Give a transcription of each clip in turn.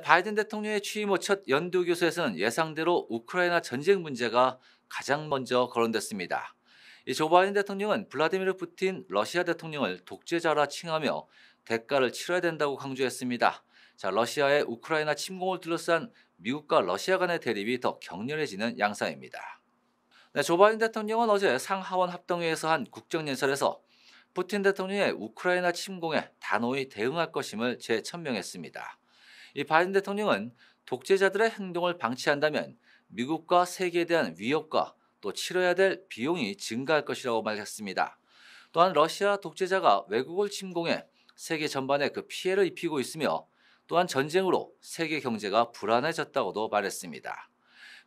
바이든 대통령의 취임 후 첫 연두 교수에서는 예상대로 우크라이나 전쟁 문제가 가장 먼저 거론됐습니다. 조 바이든 대통령은 블라디미르 푸틴 러시아 대통령을 독재자라 칭하며 대가를 치러야 된다고 강조했습니다. 자, 러시아의 우크라이나 침공을 둘러싼 미국과 러시아 간의 대립이 더 격렬해지는 양상입니다. 네, 조 바이든 대통령은 어제 상하원 합동회에서 한 국정연설에서 푸틴 대통령의 우크라이나 침공에 단호히 대응할 것임을 재천명했습니다. 이 바이든 대통령은 독재자들의 행동을 방치한다면 미국과 세계에 대한 위협과 또 치러야 될 비용이 증가할 것이라고 말했습니다. 또한 러시아 독재자가 외국을 침공해 세계 전반에 그 피해를 입히고 있으며 또한 전쟁으로 세계 경제가 불안해졌다고도 말했습니다.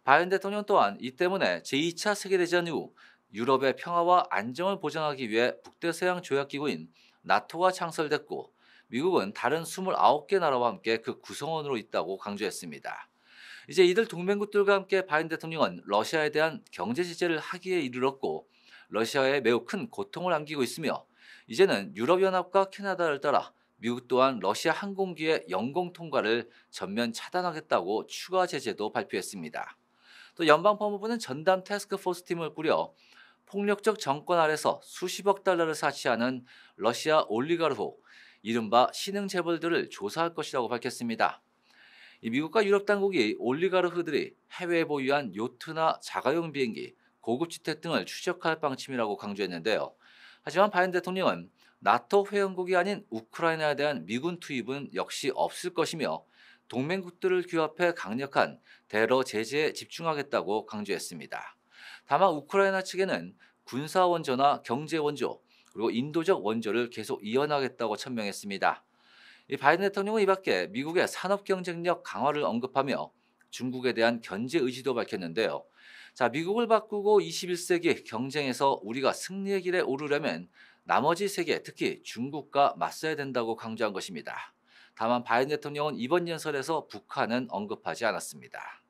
바이든 대통령 또한 이 때문에 제2차 세계대전 이후 유럽의 평화와 안정을 보장하기 위해 북대서양 조약기구인 나토가 창설됐고 미국은 다른 29개 나라와 함께 그 구성원으로 있다고 강조했습니다. 이제 이들 동맹국들과 함께 바이든 대통령은 러시아에 대한 경제 제재를 하기에 이르렀고 러시아에 매우 큰 고통을 안기고 있으며 이제는 유럽연합과 캐나다를 따라 미국 또한 러시아 항공기의 영공 통과를 전면 차단하겠다고 추가 제재도 발표했습니다. 또 연방 법무부는 전담 태스크포스 팀을 꾸려 폭력적 정권 아래서 수십억 달러를 사치하는 러시아 올리가르호, 이른바 신흥 재벌들을 조사할 것이라고 밝혔습니다. 미국과 유럽 당국이 올리가르흐들이 해외에 보유한 요트나 자가용 비행기, 고급 지택 등을 추적할 방침이라고 강조했는데요. 하지만 바이든 대통령은 나토 회원국이 아닌 우크라이나에 대한 미군 투입은 역시 없을 것이며 동맹국들을 규합해 강력한 대러 제재에 집중하겠다고 강조했습니다. 다만 우크라이나 측에는 군사 원조나 경제 원조 그리고 인도적 원조를 계속 이어나겠다고 천명했습니다. 바이든 대통령은 이밖에 미국의 산업 경쟁력 강화를 언급하며 중국에 대한 견제 의지도 밝혔는데요. 자, 미국을 바꾸고 21세기 경쟁에서 우리가 승리의 길에 오르려면 나머지 세계, 특히 중국과 맞서야 된다고 강조한 것입니다. 다만 바이든 대통령은 이번 연설에서 북한은 언급하지 않았습니다.